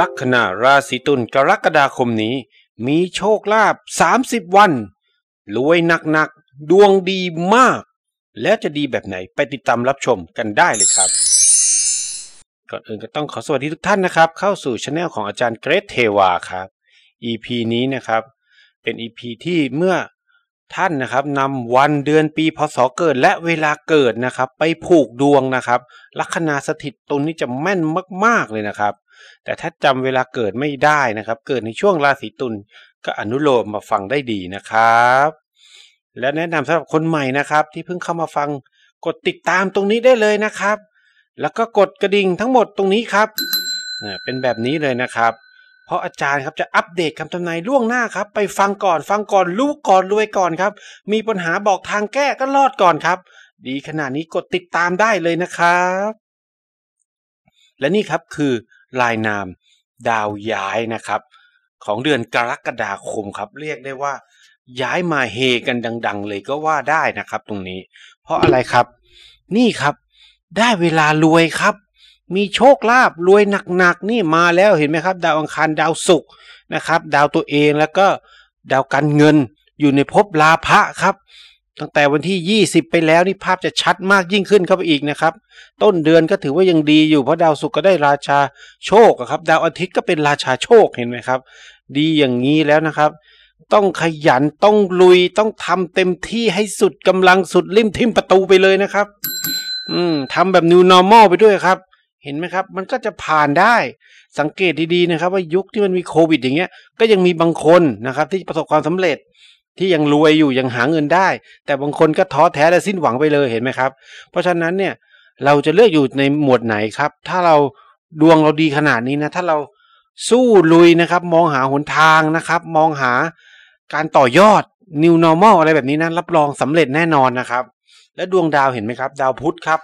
ลัคนาราศีตุลกรกฎาคมนี้ มีโชคลาภ 30 วันรวยหนักๆ ดวงดีมาก แล้วจะดีแบบไหนไปติดตามรับชมกันได้เลยครับ ก่อนอื่นก็ต้องขอสวัสดีทุกท่านนะครับ เข้าสู่ช anel ของอาจารย์เกรทเทวาครับ EP นี้นะครับ เป็น EP ที่เมื่อท่านนะครับนำวันเดือนปีพศเกิดและเวลาเกิดนะครับ ไปผูกดวงนะครับ ลัคนาสถิตตรงนี้จะแม่นมากๆเลยนะครับ แต่ถ้าจำเวลาเกิดไม่ได้นะครับ เกิดในช่วงราศีตุลก็อนุโลมมาฟังได้ดีนะครับ และแนะนำสำหรับคนใหม่นะครับ ที่เพิ่งเข้ามาฟังกดติดตามตรงนี้ได้เลยนะครับ แล้วก็กดกระดิ่งทั้งหมดตรงนี้ครับเป็นแบบนี้เลยนะครับเพราะอาจารย์ครับจะอัปเดตคำทำนายล่วงหน้าครับ ไปฟังก่อน ฟังก่อน รู้ก่อนรวยก่อนครับ มีปัญหาบอกทางแก้ก็รอดก่อนครับ ดีขนาดนี้กดติดตามได้เลยนะครับ และนี่ครับคือลายนาม ดาวย้ายนะครับ ของเดือนกรกฎาคมครับ เรียกได้ว่า ย้ายมาเฮกันดัง ๆเลยก็ว่าได้นะครับ ตรงนี้ เพราะอะไรครับ นี่ครับ ได้เวลารวยครับมีโชคลาภรวยหนักๆนี่มาแล้วเห็นไหมครับ ดาวอังคารดาวศุกร์นะครับ ดาวตัวเองแล้วก็ดาวการเงินอยู่ในภพลาภะครับ ตั้งแต่วันที่ 20 ไปแล้วนี่ภาพจะชัดมากยิ่งขึ้นเข้าไปอีกนะครับ ต้นเดือนก็ถือว่ายังดีอยู่เพราะดาวศุกร์ก็ได้ราชาโชคครับ ดาวอาทิตย์ก็เป็นราชาโชคเห็นไหมครับ ดีอย่างนี้แล้วนะครับ ต้องขยันต้องลุยต้องทำเต็มที่ให้สุดกำลังสุดริมทิมประตูไปเลยนะครับ อืมทำแบบ new normal ไปด้วยครับเห็นไหมครับ มันก็จะผ่านได้สังเกตดีๆนะครับว่ายุคที่มันมีโควิดอย่างเงี้ยก็ยังมีบางคนนะครับที่ประสบความสำเร็จที่ยังรวยอยู่ยังหาเงินได้ แต่บางคนก็ท้อแท้และสิ้นหวังไปเลยเห็นไหมครับ เพราะฉะนั้นเนี่ยเราจะเลือกอยู่ในหมวดไหนครับถ้าเราดวงเราดีขนาดนี้นะถ้าเราสู้ลุยนะครับมองหาหนทางนะครับ มองหาการต่อยอด new normal อะไรแบบนี้นะรับรองสำเร็จแน่นอนนะครับ และดวงดาวเห็นไหมครับ ดาวพุธครับ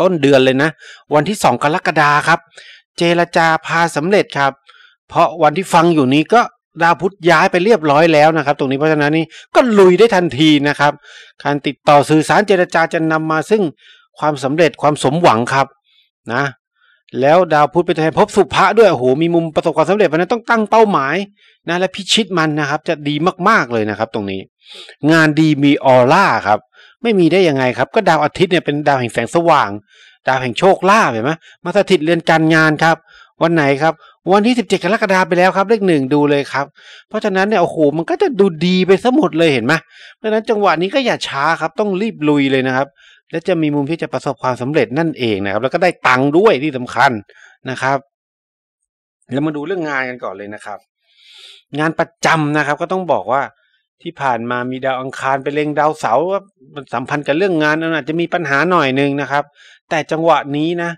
ต้นเดือนเลยนะ วันที่สองกรกฎาครับ เจรจาพาสำเร็จครับ เพราะวันที่ฟังอยู่นี้ก็ดาวพุธย้ายไปเรียบร้อยแล้วนะครับ ตรงนี้เพราะฉะนั้นนี่ก็ลุยได้ทันทีนะครับ การติดต่อสื่อสารเจรจาจะนำมาซึ่งความสำเร็จความสมหวังครับนะ แล้วดาวพุธไปแทนพบสุภะด้วยโอ้โหมีมุมประสบความสำเร็จเพราะนั้นต้องตั้งเป้าหมายนะและพิชิตมันนะครับ จะดีมากๆเลยนะครับ ตรงนี้ งานดีมีออร่าครับไม่มีได้ยังไงครับก็ดาวอาทิตย์เนี่ยเป็นดาวแห่งแสงสว่าง ดาวแห่งโชคลาภเห็นไหมมาสถิตเรือนการงานครับ วันไหนครับ วันที่17กรกฎาคมไปแล้วครับ เลขหนึ่งดูเลยครับ เพราะฉะนั้นเนี่ยโอ้โหมันก็จะดูดีไปซะหมดเลยเห็นไหมเพราะฉะนั้นจังหวะนี้ก็อย่าช้าครับต้องรีบลุยเลยนะครับ และจะมีมุมที่จะประสบความสำเร็จนั่นเองนะครับ แล้วก็ได้ตังค์ด้วยที่สำคัญนะครับ แล้วมาดูเรื่องงานกันก่อนเลยนะครับ งานประจำนะครับ ก็ต้องบอกว่าที่ผ่านมามีดาวอังคารไปเล็งดาวเสาร์มันสัมพันธ์กับเรื่องงานอาจจะมีปัญหาหน่อยหนึ่งนะครับ แต่จังหวะนี้นะ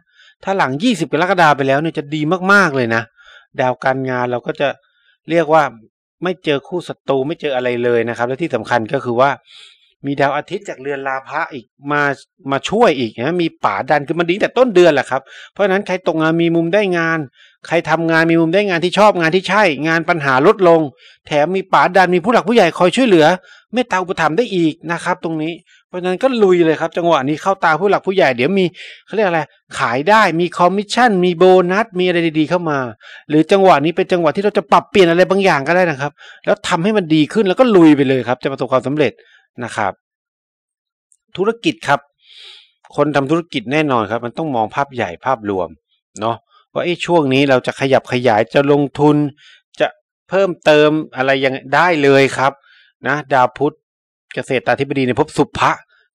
ถ้าหลัง 20 กรกฎาคมไปแล้วเนี่ยจะดีมาก ๆ เลยนะ ดาวการงานเราก็จะเรียกว่าไม่เจอคู่ศัตรูไม่เจออะไรเลยนะครับ และที่สำคัญก็คือว่ามีดาวอาทิตย์จากเรือนลาพะอีกมามาช่วยอีกนะมีป่าดันคือมันดีแต่ต้นเดือนแหละครับเพราะฉะนั้นใครตกงานมีมุมได้งาน ใครทำงานมีมุมได้งานที่ชอบงานที่ใช่งานปัญหาลดลงแถมมีป่าดันมีผู้หลักผู้ใหญ่คอยช่วยเหลือเมตตาอุปถัมภ์ได้อีกนะครับ ตรงนี้เพราะฉะนั้นก็ลุยเลยครับ จังหวะนี้เข้าตาผู้หลักผู้ใหญ่เดี๋ยวมีเขาเรียกอะไรขายได้มีคอมมิชชั่น มีโบนัสมีอะไรดีๆเข้ามา หรือจังหวะนี้เป็นจังหวะที่เราจะปรับเปลี่ยนอะไรบางอย่างก็ได้นะครับ แล้วทำให้มันดีขึ้นแล้วก็ลุยไปเลยครับจะประสบความสำเร็จนะครับ ธุรกิจครับ คนทำธุรกิจแน่นอนครับ มันต้องมองภาพใหญ่ภาพรวมเนาะว่าไอ้ช่วงนี้เราจะขยับขยายจะลงทุนจะเพิ่มเติมอะไรยังได้เลยครับ นะ ดาวพุธเกษตรตาธิบดีในภพสุภะ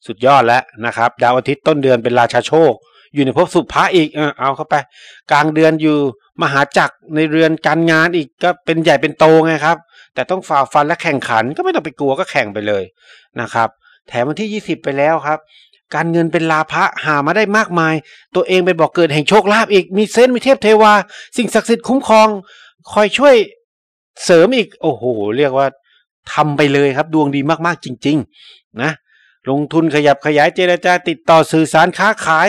สุดยอดแล้วนะครับดาวอาทิตย์ต้นเดือนเป็นราชาโชค อยู่ในภพสุภะอีกเอาเข้าไป กลางเดือนอยู่มหาจักรในเรือนการงานอีกก็เป็นใหญ่เป็นโตไงครับแต่ต้องฝ่าฟันและแข่งขันก็ไม่ต้องไปกลัวก็แข่งไปเลยนะครับ แถมวันที่ 20 ไปแล้วครับ การเงินเป็นลาภะหามาได้มากมาย ตัวเองเป็นบอกเกิดแห่งโชคลาภอีก มีเซนมีเทพเทวา สิ่งศักดิ์สิทธิ์คุ้มครอง คอยช่วยเสริมอีกโอ้โห เรียกว่า ทำไปเลยครับดวงดีมากๆ จริง ๆนะ ลงทุนขยับขยายเจรจาติดต่อสื่อสารค้าขาย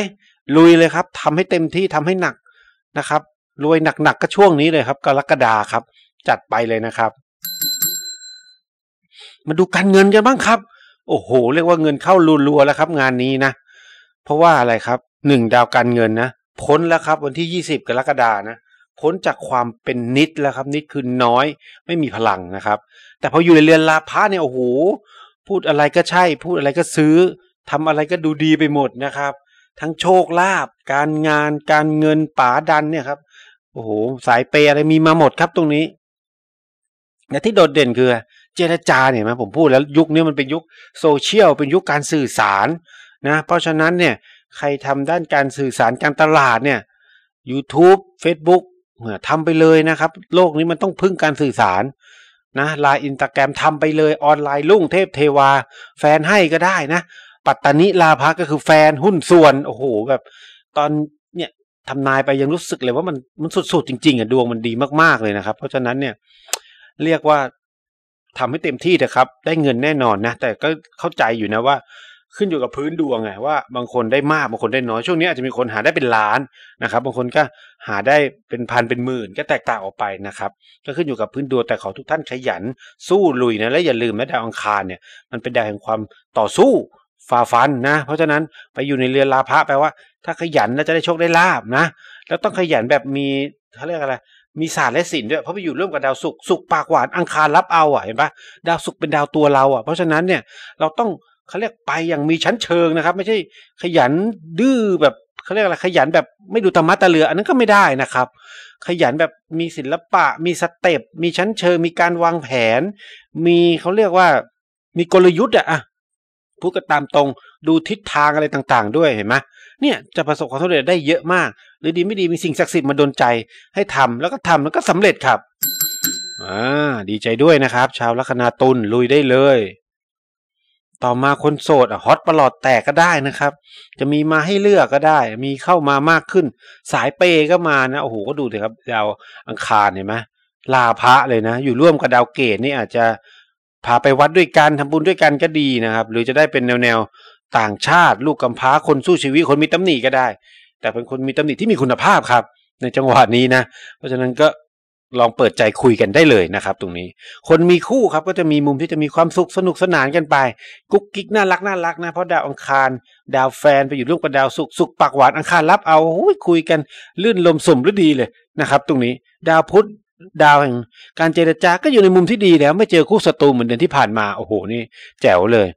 ลุยเลยครับ ทำให้เต็มที่ทำให้หนักนะครับ รวยหนักๆกก็ช่วงนี้เลยครับ กรกฎาครับ จัดไปเลยนะครับมาดูการเงินกันบ้างครับ โอ้โหเรียกว่าเงินเข้ารัวๆ แล้วครับงานนี้นะ เพราะว่าอะไรครับหนึ่งดาวการเงินนะพ้นแล้วครับ วันที่ยี่สิบกรกฎานะพ้นจากความเป็นนิดแล้วครับ นิดคือน้อย ไม่มีพลังนะครับ แต่พออยู่ในเรือนลาพะเนี่ยโอ้โหพูดอะไรก็ใช่พูดอะไรก็ซื้อ ทำอะไรก็ดูดีไปหมดนะครับ ทั้งโชคลาภการงานการเงินป๋าดันเนี่ยครับ โอ้โหสายเปอะไรมีมาหมดครับตรงนี้และที่โดดเด่นคือเจรจาเนี่ยนะผมพูดแล้วยุคนี้มันเป็นยุคโซเชียลเป็นยุคการสื่อสารนะเพราะฉะนั้นเนี่ยใครทำด้านการสื่อสารการตลาดเนี่ย YouTube Facebook ทำไปเลยนะครับโลกนี้มันต้องพึ่งการสื่อสารนะไลน์อินสตาแกรมทำไปเลยออนไลน์ลุ่งเทพเทวาแฟนให้ก็ได้นะปัตตานิลาพักก็คือแฟนหุ้นส่วน โอ้โหแบบ ตอนเนี่ยทำนายไปยังรู้สึกเลยว่ามันมันสุดๆจริง ๆอ่ะดวงมันดีมาก ๆเลยนะครับ เพราะฉะนั้นเนี่ยเรียกว่าทำให้เต็มที่นะครับ ได้เงินแน่นอนนะ แต่ก็เข้าใจอยู่นะว่า ขึ้นอยู่กับพื้นดวงไงว่าบางคนได้มากบางคนได้น้อย ช่วงนี้อาจจะมีคนหาได้เป็นล้านนะครับ บางคนก็หาได้เป็นพันเป็นหมื่นก็แตกต่างออกไปนะครับ ก็ขึ้นอยู่กับพื้นดวงแต่ขอทุกท่านขยันสู้ลุยนะและอย่าลืมนะดาวอังคารเนี่ยมันเป็นดาวแห่งความต่อสู้ฝ่าฟันนะ เพราะฉะนั้นไปอยู่ในเรือนลาภะแปลว่า ถ้าขยันนวจะได้โชคได้ลาบนะ แล้วต้องขยันแบบมีเขาเรียกอะไรมีศาสตร์และศิลป์ด้วยเพราะไปอยู่ร่วมกับดาวศุกร์ศุกร์ปากหวานอังคารรับเอาอ่ะเห็นปะดาวศุกร์เป็นดาวตัวเราอ่ะ เพราะฉะนั้นเนี่ย เราต้องเขาเรียกไปอย่างมีชั้นเชิงนะครับ ไม่ใช่ขยันดื้อแบบเขาเรียกอะไรขยันแบบไม่ดูตามมาตะเรือ อันนั้นก็ไม่ได้นะครับ ขยันแบบมีศิลปะ มีสเต็ปมีชั้นเชิงมีการวางแผน มีเขาเรียกว่ามีกลยุทธ์อ่ะพูดกันตามตรงดูทิศทางอะไรต่าง ๆด้วยเห็นไหมเนี่ยจะประสบความสำเร็จได้เยอะมาก หรือดีไม่ดีมีสิ่งศักดิ์สิทธิ์มาดนใจ ให้ทำ แล้วก็ทำแล้วก็สำเร็จครับอ่าดีใจด้วยนะครับ ชาวลัคนาตุลลุยได้เลย ต่อมาคนโสดฮอตประหลอดแตกก็ได้นะครับ จะมีมาให้เลือกก็ได้ มีเข้ามามากขึ้น สายเปก็มานะ โอ้โห ก็ดูเละครับดาวอังคารเห็นไหมลาพระเลยนะ อยู่ร่วมกับดาวเกตนี่อาจจะพาไปวัดด้วยกันทำบุญด้วยกันก็ดีนะครับ หรือจะได้เป็นแนวแนวต่างชาติลูกกำพร้าคนสู้ชีวิตคนมีตำหนิก็ได้ แต่เป็นคนมีตำหนิที่มีคุณภาพครับ ในจังหวะนี้นะเพราะฉะนั้นก็ลองเปิดใจคุยกันได้เลยนะครับ ตรงนี้คนมีคู่ครับก็จะมีมุมที่จะมีความสุขสนุกสนานกันไป กุ๊กกิ๊กน่ารักน่ารักนะเพราะดาวอังคารดาวแฟนไปอยู่ร่วมกับดาวสุขสุขปากหวานอังคารรับเอาคุยกันลื่นลมสมฤดีเลยนะครับ ตรงนี้ดาวพุธดาวแห่งการเจรจาก็อยู่ในมุมที่ดีแล้วไม่เจอคู่ศัตรูเหมือนเดือนที่ผ่านมาโอ้โห นี่แจ๋วเลย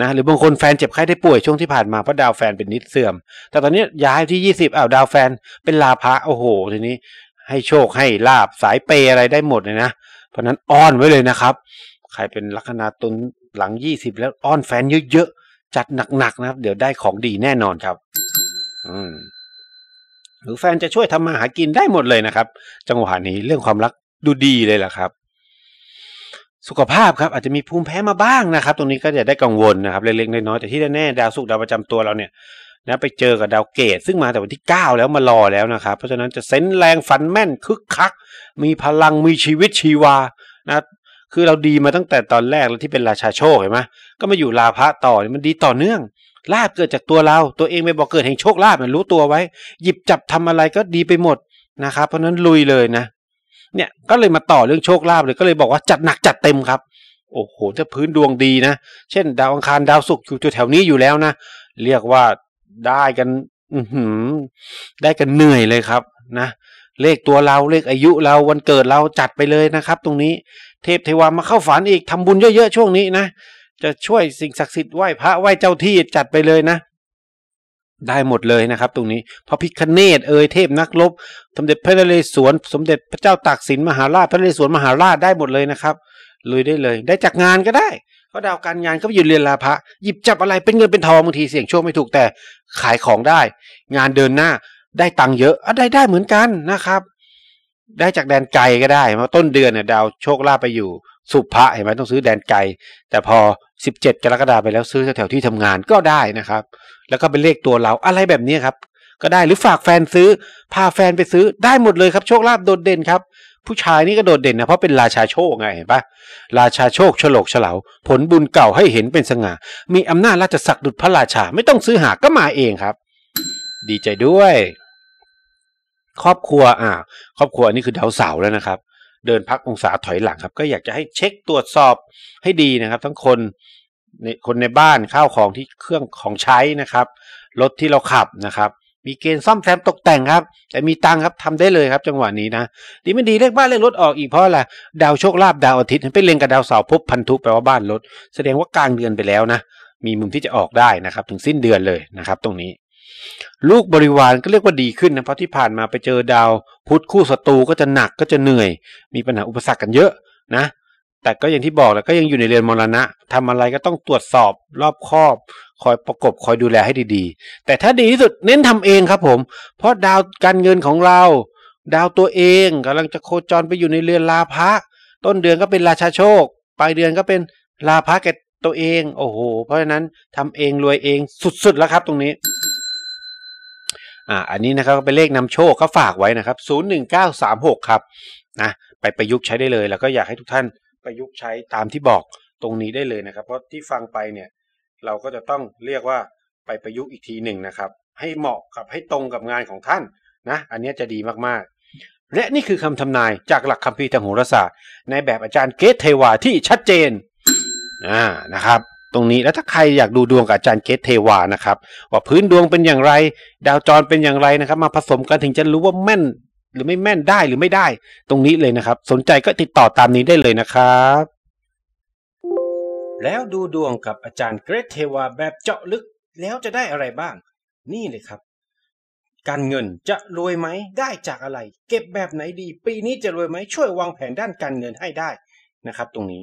นะ หรือบางคนแฟนเจ็บไข้ได้ป่วยช่วงที่ผ่านมาเพราะดาวแฟนเป็นนิดเสื่อม แต่ตอนนี้ ย้ายที่ยี่สิบอ้าวดาวแฟนเป็นลาภะโอ้โหทีนี้ ให้โชคให้ลาบสายเปอะไรได้หมดเลยนะเพราะนั้นอ้อนไว้เลยนะครับ ใครเป็นลัคนาตุนหลังยี่สิบแล้วอ้อนแฟนเยอะๆจัดหนักๆนะครับ เดี๋ยวได้ของดีแน่นอนครับ อืมหรือแฟนจะช่วยทำมาหากินได้หมดเลยนะครับจังหวะนี้เรื่องความรักดูดีเลยล่ะครับ สุขภาพครับ อาจจะมีภูมิแพ้มาบ้างนะครับตรงนี้ก็จะได้กังวลนะครับ เล็กๆน้อยๆแต่ที่แน่ๆดาวสุขดาวประจำตัวเราเนี่ยนะไปเจอกับดาวเกตซึ่งมาแต่วันที่9แล้วมารอแล้วนะครับ เพราะฉะนั้นจะเซนแรงฟันแม่นคึกคักมีพลังมีชีวิตชีวานะคือเราดีมาตั้งแต่ตอนแรกแล้วที่เป็นราชาโชคเห็นไหมก็มาอยู่ลาพระต่อมันดีต่อเนื่องลาบเกิดจากตัวเราตัวเองไปบอกเกิดแห่งโชคลาบมันรู้ตัวไว้หยิบจับทำอะไรก็ดีไปหมดนะครับเพราะนั้นลุยเลยนะ เนี่ยก็เลยมาต่อเรื่องโชคลาบเลยก็เลยบอกว่าจัดหนักจัดเต็มครับ โอ้โห ถ้าพื้นดวงดีนะ เช่น ดาวอังคารดาวศุกร์อยู่แถวนี้อยู่แล้วนะ เรียกว่าได้กัน อืได้กันเหนื่อยเลยครับนะเลขตัวเราเลขอายุเราวันเกิดเราจัดไปเลยนะครับ ตรงนี้เทพเทวามาเข้าฝันอีกทำบุญเยอะๆช่วงนี้นะจะช่วยสิ่งศักดิ์สิทธิ์ไหว้พระไหว้เจ้าที่จัดไปเลยนะ ได้หมดเลยนะครับ ตรงนี้พระพิคเนตเอยเทพนักลบสมเด็จพระนเรศวรสมเด็จพระเจ้าตากสินมหาราชพระนเรศวรมหาราชได้หมดเลยนะครับลุยได้เลย ได้จากงานก็ได้เพราะดาวการงานก็ไปอยู่เรียนลาภะหยิบจับอะไรเป็นเงินเป็นทองบางทีเสี่ยงโชคไม่ถูกแต่ ขายของได้ งานเดินหน้าได้ตังค์เยอะอะได้ได้เหมือนกันนะครับ ได้จากแดนไกลก็ได้เพราะต้นเดือนเนี่ยดาวโชคลาภไปอยู่สุภะเห็นไหมต้องซื้อแดนไกล แต่พอ 17 กรกฎาไปแล้วซื้อแถวที่ทำงานก็ได้นะครับ แล้วก็เป็นเลขตัวเราอะไรแบบนี้ครับ ก็ได้หรือฝากแฟนซื้อ พาแฟนไปซื้อได้หมดเลยครับโชคลาภโดดเด่นครับ ผู้ชายนี่ก็โดดเด่นนะเพราะเป็นราชาโชคไงเห็นปะราชาโชคฉลกฉลา ผลบุญเก่าให้เห็นเป็นสง่า มีอำนาจราชศักดิ์ดุจพระราชาไม่ต้องซื้อหาก็มาเองครับ ดีใจด้วย ครอบครัวอ่าครอบครัวนี่คือดาวเสาแล้วนะครับเดินพักองศาถอยหลังครับ ก็อยากจะให้เช็คตรวจสอบให้ดีนะครับ ทั้งคนในคนในบ้านข้าวของที่เครื่องของใช้นะครับรถที่เราขับนะครับ มีเกณฑ์ซ่อมแซมตกแต่งครับแต่มีตังครับทำได้เลยครับจังหวะนี้นะดีไม่ดีเลขบ้านเลขรถออกอีกเพราะอะไรดาวโชคลาภดาวอาทิตย์ไปเล็งกับดาวเสาร์พบพันธุแปลว่าบ้านรถแสดงว่ากลางเดือนไปแล้วนะมีมุมที่จะออกได้นะครับ ถึงสิ้นเดือนเลยนะครับ ตรงนี้ลูกบริวารก็เรียกว่าดีขึ้นนะ เพราะที่ผ่านมาไปเจอดาว พุธคู่ศัตรูก็จะหนักก็จะเหนื่อยมีปัญหาอุปสรรคกันเยอะนะ แต่ก็อย่างที่บอกแล้วก็ยังอยู่ในเรือนมรณะ ทำอะไรก็ต้องตรวจสอบรอบคอบคอยประกบคอยดูแลให้ดีๆ แต่ถ้าดีที่สุดเน้นทำเองครับผมเพราะดาวการเงินของเรา ดาวตัวเอง กำลังจะโคจรไปอยู่ในเรือนลาภะต้นเดือนก็เป็นราชาโชคปลายเดือนก็เป็นลาภะแก่ตัวเอง โอ้โหเพราะฉะนั้นทำเองรวยเองสุดๆแล้วครับตรงนี้อ่าอันนี้นะครับเป็นเลขนำโชคก็ฝากไว้นะครับ 01936 ครับนะไปประยุกต์ใช้ได้เลยแล้วก็อยากให้ทุกท่านประยุกต์ใช้ตามที่บอกตรงนี้ได้เลยนะครับ เพราะที่ฟังไปเนี่ย เราก็จะต้องเรียกว่าไปประยุกต์อีกทีหนึ่งนะครับ ให้เหมาะกับให้ตรงกับงานของท่านนะอันนี้จะดีมากๆ และนี่คือคำทำนายจากหลักคำพีทางโหราศาสตร์ ในแบบอาจารย์เกตเทวาที่ชัดเจนอ่านะครับตรงนี้แล้วถ้าใครอยากดูดวงกับอาจารย์เคสเทวานะครับ ว่าพื้นดวงเป็นอย่างไร ดาวจรเป็นอย่างไรนะครับ มาผสมกันถึงจะรู้ว่าแม่นหรือไม่แม่นได้หรือไม่ได้ ตรงนี้เลยนะครับ สนใจก็ติดต่อตามนี้ได้เลยนะครับ แล้วดูดวงกับอาจารย์เกรทเทวาแบบเจาะลึก แล้วจะได้อะไรบ้างนี่เลยครับ การเงินจะรวยไหมได้จากอะไร เก็บแบบไหนดี ปีนี้จะรวยไหมช่วยวางแผนด้านการเงินให้ได้นะครับตรงนี้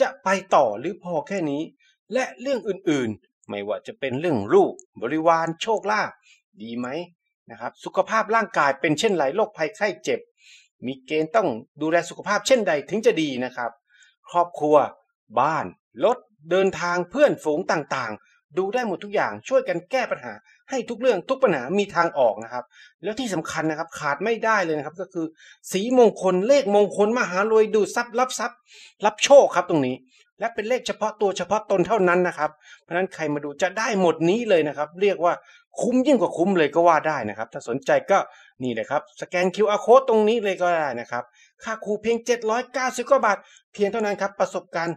จะไปต่อหรือพอแค่นี้ และเรื่องอื่นๆไม่ว่าจะเป็นเรื่องลูกบริวารโชคลาภดีไหมนะครับสุขภาพร่างกายเป็นเช่นไรโรคภัยไข้เจ็บ มีเกณฑ์ต้องดูแลสุขภาพเช่นใดถึงจะดีนะครับ ครอบครัว บ้านรถเดินทางเพื่อนฝูงต่างๆ ดูได้หมดทุกอย่างช่วยกันแก้ปัญหาให้ทุกเรื่องทุกปัญหา มีทางออกนะครับ แล้วที่สำคัญนะครับขาดไม่ได้เลยนะครับก็คือ สีมงคลเลขมงคลมหารวยดูทรัพย์ รับทรัพย์ รับโชคครับตรงนี้ และเป็นเลขเฉพาะตัวเฉพาะตนเท่านั้นนะครับเพราะนั้นใครมาดูจะได้หมดนี้เลยนะครับเรียกว่าคุ้มยิ่งกว่าคุ้มเลยก็ว่าได้นะครับ ถ้าสนใจก็นี่เลยครับสแกน QR code ตรงนี้เลยก็ได้นะครับค่าครูเพียง7 9าบาทเพียงเท่านั้นครับประสบการณ์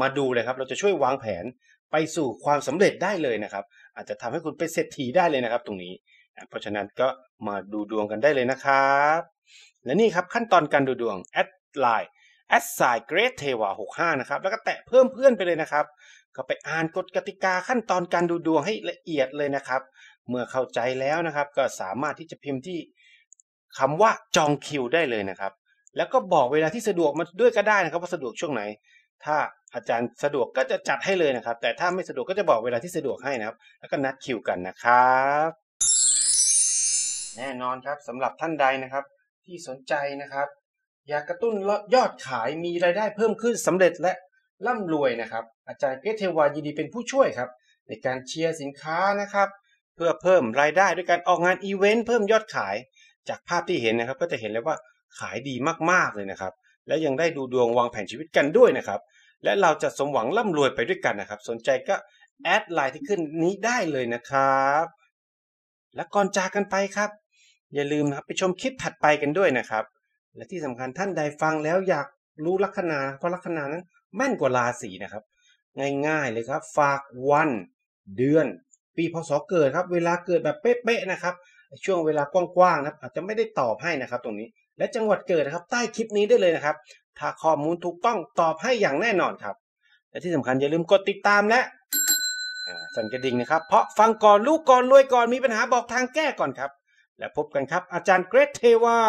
มาดูเลยครับ เราจะช่วยวางแผนไปสู่ความสำเร็จได้เลยนะครับ อาจจะทำให้คุณเป็นเศรษฐีได้เลยนะครับ ตรงนี้ เพราะฉะนั้นก็มาดูดวงกันได้เลยนะครับ และนี่ครับขั้นตอนการดูดวงแอดไลน์แอดสายเกรทเทวา65นะครับ แล้วก็แตะเพิ่มเพื่อนไปเลยนะครับ ก็ไปอ่านกฎกติกาขั้นตอนการดูดวงให้ละเอียดเลยนะครับ เมื่อเข้าใจแล้วนะครับ ก็สามารถที่จะพิมพ์ที่คำว่าจองคิวได้เลยนะครับ แล้วก็บอกเวลาที่สะดวกมาด้วยก็ได้นะครับว่าสะดวกช่วงไหนถ้าอาจารย์สะดวกก็จะจัดให้เลยนะครับ แต่ถ้าไม่สะดวกก็จะบอกเวลาที่สะดวกให้นะครับ แล้วก็นัดคิวกันนะครับแน่นอนครับสำหรับท่านใดนะครับ ที่สนใจนะครับ อยากกระตุ้นยอดขายมีรายได้เพิ่มขึ้นสำเร็จและร่ารวยนะครับ อาจารย์เพชรเทวายินดีเป็นผู้ช่วยครับ ในการเชียร์ สินค้านะครับ เพื่อเพิ่มรายได้ด้วยการออกงานอีเวนต์เพิ่มยอดขายจากภาพที่เห็นนะครับก็จะเห็นเลยว่าขายดีมากๆเลยนะครับ และยังได้ดูดวงวางแผนชีวิตกันด้วยนะครับและเราจะสมหวังร่ำรวยไปด้วยกันนะครับ สนใจก็แอดไลน์ที่ขึ้นนี้ได้เลยนะครับและก่อนจากกันไปครับ อย่าลืมนะครับไปชมคลิปถัดไปกันด้วยนะครับ และที่สำคัญท่านใดฟังแล้วอยากรู้ลัคนาเพราะลัคนานั้น แม่นกว่าราศีนะครับ ง่ายๆเลยครับฝากวัน เดือน ปีพศเกิดครับ เวลาเกิดแบบเป๊ะๆนะครับ ช่วงเวลากว้างๆนะครับ อาจจะไม่ได้ตอบให้นะครับ ตรงนี้ และจังหวัดเกิดนะครับ ใต้คลิปนี้ได้เลยนะครับถ้าข้อมูลถูกต้องตอบให้อย่างแน่นอนครับ และที่สำคัญอย่าลืมกดติดตามและสั่นกระดิ่งนะครับ เพราะฟังก่อนลูกก่อน รวยก่อนมีปัญหาบอกทางแก้ก่อนครับ และพบกันครับ อาจารย์เกรทเทวา